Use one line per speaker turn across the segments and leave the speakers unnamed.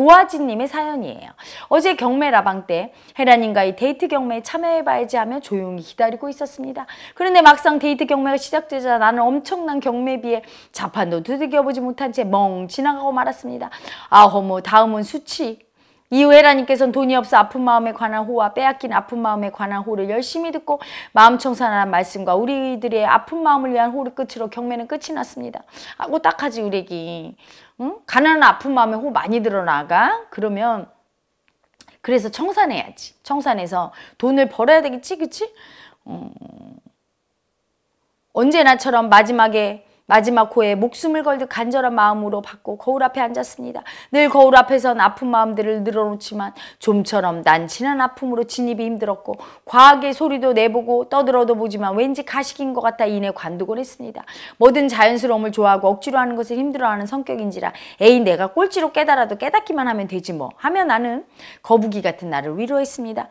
보화진님의 사연이에요. 어제 경매 라방 때 헤라님과의 데이트 경매에 참여해봐야지 하며 조용히 기다리고 있었습니다. 그런데 막상 데이트 경매가 시작되자 나는 엄청난 경매비에 자판도 두들겨보지 못한 채 멍 지나가고 말았습니다. 아, 어머, 뭐 다음은 수치. 이회라님께서는 후 돈이 없어 아픈 마음에 관한 호와 빼앗긴 아픈 마음에 관한 호를 열심히 듣고 마음 청산하는 말씀과 우리들의 아픈 마음을 위한 호를 끝으로 경매는 끝이 났습니다. 하고 딱하지 우리기 응? 가난한 아픈 마음에 호 많이 들어나가? 그러면 그래서 청산해야지. 청산해서 돈을 벌어야 되겠지 그치? 음... 언제나처럼 마지막에 마지막 고에 목숨을 걸듯 간절한 마음으로 받고 거울 앞에 앉았습니다. 늘 거울 앞에선 아픈 마음들을 늘어놓지만 좀처럼 난치는 아픔으로 진입이 힘들었고 과하게 소리도 내보고 떠들어도 보지만 왠지 가식인 것 같아 이내 관두곤 했습니다. 뭐든 자연스러움을 좋아하고 억지로 하는 것을 힘들어하는 성격인지라 에이 내가 꼴찌로 깨달아도 깨닫기만 하면 되지 뭐 하며 나는 거북이 같은 나를 위로했습니다.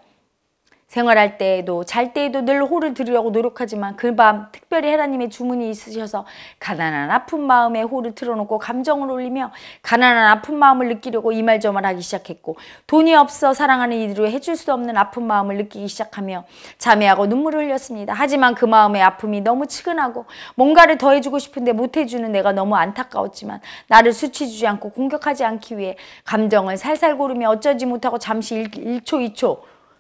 생활할 때에도 잘 때에도 늘 호를 들으려고 노력하지만 그 밤 특별히 하나님의 주문이 있으셔서 가난한 아픈 마음에 호를 틀어놓고 감정을 올리며 가난한 아픈 마음을 느끼려고 이말저말 하기 시작했고 돈이 없어 사랑하는 이들로 해줄 수 없는 아픈 마음을 느끼기 시작하며 자매하고 눈물을 흘렸습니다. 하지만 그 마음의 아픔이 너무 치근하고 뭔가를 더 해주고 싶은데 못 해주는 내가 너무 안타까웠지만 나를 수치주지 않고 공격하지 않기 위해 감정을 살살 고르며 어쩌지 못하고 잠시 1초 2초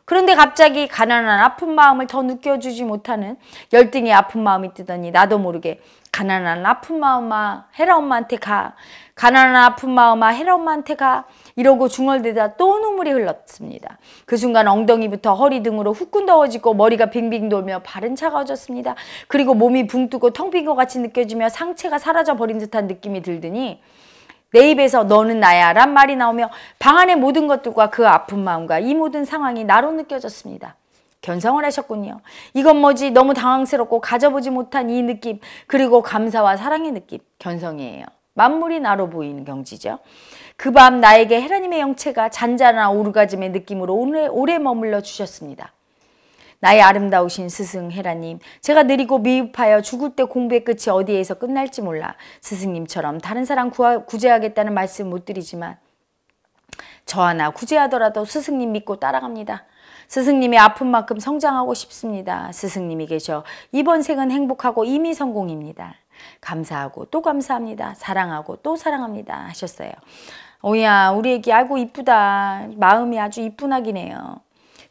그런데 갑자기 가난한 아픈 마음을 더 느껴주지 못하는 열등의 아픈 마음이 뜨더니 나도 모르게 가난한 아픈 마음아 헤라 엄마한테 가 가난한 아픈 마음아 헤라 엄마한테 가 이러고 중얼대다 또 눈물이 흘렀습니다. 그 순간 엉덩이부터 허리 등으로 후끈더워지고 머리가 빙빙 돌며 발은 차가워졌습니다. 그리고 몸이 붕 뜨고 텅 빈 것 같이 느껴지며 상체가 사라져 버린 듯한 느낌이 들더니 내 입에서 너는 나야 란 말이 나오며 방 안의 모든 것들과 그 아픈 마음과 이 모든 상황이 나로 느껴졌습니다. 견성을 하셨군요. 이건 뭐지 너무 당황스럽고 가져보지 못한 이 느낌 그리고 감사와 사랑의 느낌 견성이에요. 만물이 나로 보이는 경지죠. 그 밤 나에게 헤라님의 영체가 잔잔한 오르가즘의 느낌으로 오래, 오래 머물러 주셨습니다. 나의 아름다우신 스승 헤라님 제가 느리고 미흡하여 죽을 때 공부의 끝이 어디에서 끝날지 몰라 스승님처럼 다른 사람 구하, 구제하겠다는 말씀 못 드리지만 저 하나 구제하더라도 스승님 믿고 따라갑니다. 스승님이 아픈 만큼 성장하고 싶습니다. 스승님이 계셔 이번 생은 행복하고 이미 성공입니다. 감사하고 또 감사합니다. 사랑하고 또 사랑합니다. 하셨어요. 오야 우리 애기 알고 이쁘다. 마음이 아주 이쁜 아기네요.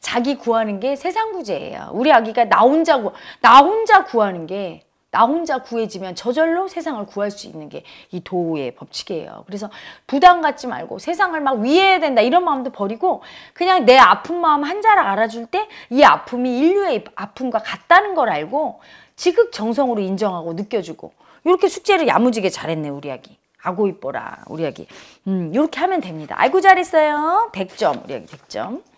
자기 구하는 게 세상 구제예요. 우리 아기가 나 혼자 구, 나 혼자 구하는 게 나 혼자 구해지면 저절로 세상을 구할 수 있는 게 이 도의 법칙이에요. 그래서 부담 갖지 말고 세상을 막 위해야 된다 이런 마음도 버리고 그냥 내 아픈 마음 한자를 알아줄 때 이 아픔이 인류의 아픔과 같다는 걸 알고 지극정성으로 인정하고 느껴주고 이렇게 숙제를 야무지게 잘했네 우리 아기. 아고 이뻐라 우리 아기. 음, 이렇게 하면 됩니다. 아이고 잘했어요. 100점 우리 아기 100점.